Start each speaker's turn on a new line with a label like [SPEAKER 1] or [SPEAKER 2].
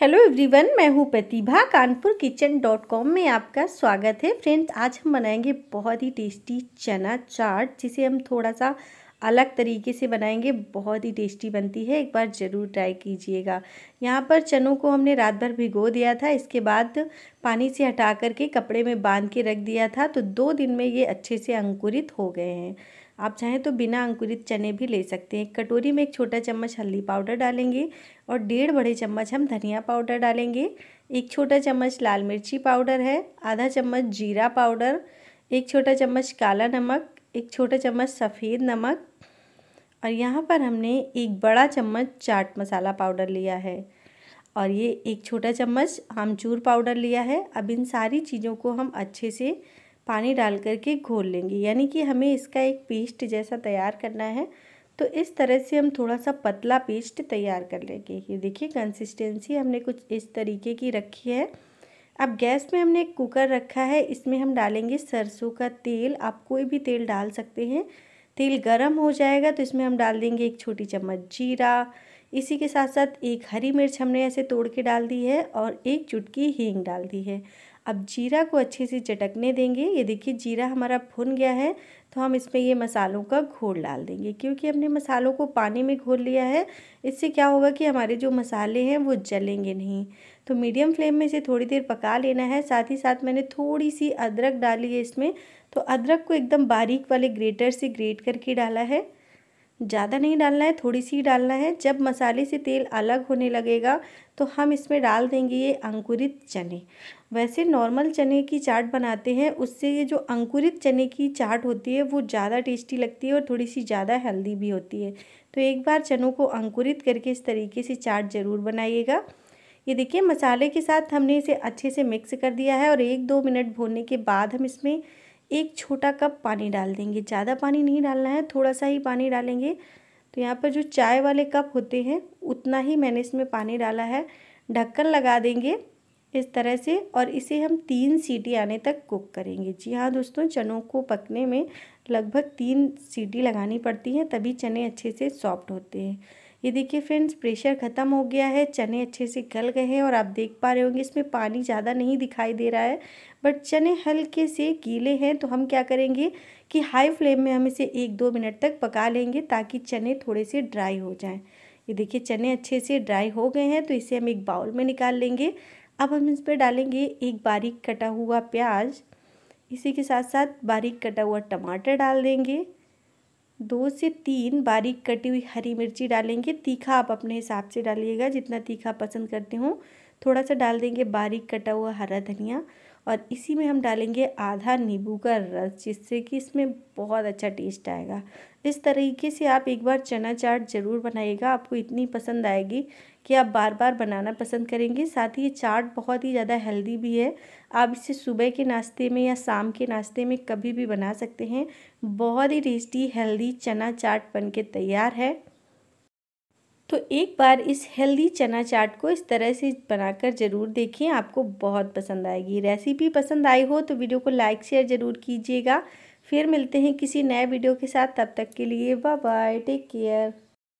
[SPEAKER 1] hello everyone मैं हूँ Pratibha Kanpur kitchen dot com में आपका स्वागत है फ्रेंड्स आज हम बनाएंगे बहुत ही टेस्टी चना चाट जिसे हम थोड़ा सा अलग तरीके से बनाएंगे बहुत ही टेस्टी बनती है एक बार ज़रूर ट्राई कीजिएगा यहाँ पर चनों को हमने रात भर भिगो दिया था इसके बाद पानी से हटा करके कपड़े में बांध के रख दिया था तो दो दिन में ये अच्छे से अंकुरित हो गए हैं आप चाहें तो बिना अंकुरित चने भी ले सकते हैं कटोरी में एक छोटा चम्मच हल्दी पाउडर डालेंगे और डेढ़ बड़े चम्मच हम धनिया पाउडर डालेंगे एक छोटा चम्मच लाल मिर्ची पाउडर है आधा चम्मच जीरा पाउडर एक छोटा चम्मच काला नमक एक छोटा चम्मच सफ़ेद नमक और यहाँ पर हमने एक बड़ा चम्मच चाट मसाला पाउडर लिया है और ये एक छोटा चम्मच आमचूर पाउडर लिया है अब इन सारी चीज़ों को हम अच्छे से पानी डाल करके घोल लेंगे यानी कि हमें इसका एक पेस्ट जैसा तैयार करना है तो इस तरह से हम थोड़ा सा पतला पेस्ट तैयार कर लेंगे ये देखिए कंसिस्टेंसी हमने कुछ इस तरीके की रखी है अब गैस में हमने एक कुकर रखा है इसमें हम डालेंगे सरसों का तेल आप कोई भी तेल डाल सकते हैं तेल गरम हो जाएगा तो इसमें हम डाल देंगे एक छोटी चम्मच जीरा इसी के साथ साथ एक हरी मिर्च हमने ऐसे तोड़ के डाल दी है और एक चुटकी हींग डाल दी है अब जीरा को अच्छे से चटकने देंगे ये देखिए जीरा हमारा भुन गया है तो हम इसमें ये मसालों का घोल डाल देंगे क्योंकि हमने मसालों को पानी में घोल लिया है इससे क्या होगा कि हमारे जो मसाले हैं वो जलेंगे नहीं तो मीडियम फ्लेम में इसे थोड़ी देर पका लेना है साथ ही साथ मैंने थोड़ी सी अदरक डाली है इसमें तो अदरक को एकदम बारीक वाले ग्रेटर से ग्रेट करके डाला है ज़्यादा नहीं डालना है थोड़ी सी डालना है जब मसाले से तेल अलग होने लगेगा तो हम इसमें डाल देंगे ये अंकुरित चने वैसे नॉर्मल चने की चाट बनाते हैं उससे ये जो अंकुरित चने की चाट होती है वो ज़्यादा टेस्टी लगती है और थोड़ी सी ज़्यादा हेल्दी भी होती है तो एक बार चनों को अंकुरित करके इस तरीके से चाट ज़रूर बनाइएगा ये देखिए मसाले के साथ हमने इसे अच्छे से मिक्स कर दिया है और एक दो मिनट भूनने के बाद हम इसमें एक छोटा कप पानी डाल देंगे ज़्यादा पानी नहीं डालना है थोड़ा सा ही पानी डालेंगे तो यहाँ पर जो चाय वाले कप होते हैं उतना ही मैंने इसमें पानी डाला है ढक्कन लगा देंगे इस तरह से और इसे हम तीन सीटी आने तक कुक करेंगे जी हाँ दोस्तों चनों को पकने में लगभग तीन सीटी लगानी पड़ती हैं तभी चने अच्छे से सॉफ्ट होते हैं ये देखिए फ्रेंड्स प्रेशर ख़त्म हो गया है चने अच्छे से गल गए हैं और आप देख पा रहे होंगे इसमें पानी ज़्यादा नहीं दिखाई दे रहा है बट चने हल्के से गीले हैं तो हम क्या करेंगे कि हाई फ्लेम में हम इसे एक दो मिनट तक पका लेंगे ताकि चने थोड़े से ड्राई हो जाएँ ये देखिए चने अच्छे से ड्राई हो गए हैं तो इसे हम एक बाउल में निकाल लेंगे अब हम इस पर डालेंगे एक बारीक कटा हुआ प्याज इसी के साथ साथ बारीक कटा हुआ टमाटर डाल देंगे दो से तीन बारीक कटी हुई हरी मिर्ची डालेंगे तीखा आप अपने हिसाब से डालिएगा जितना तीखा पसंद करते हो थोड़ा सा डाल देंगे बारीक कटा हुआ हरा धनिया और इसी में हम डालेंगे आधा नींबू का रस जिससे कि इसमें बहुत अच्छा टेस्ट आएगा इस तरीके से आप एक बार चना चाट ज़रूर बनाइएगा आपको इतनी पसंद आएगी कि आप बार बार बनाना पसंद करेंगे साथ ही ये चाट बहुत ही ज़्यादा हेल्दी भी है आप इसे सुबह के नाश्ते में या शाम के नाश्ते में कभी भी बना सकते हैं बहुत ही टेस्टी हेल्दी चना चाट बन के तैयार है तो एक बार इस हेल्दी चना चाट को इस तरह से बनाकर ज़रूर देखें आपको बहुत पसंद आएगी रेसिपी पसंद आई हो तो वीडियो को लाइक शेयर ज़रूर कीजिएगा फिर मिलते हैं किसी नए वीडियो के साथ तब तक के लिए बाय बाय टेक केयर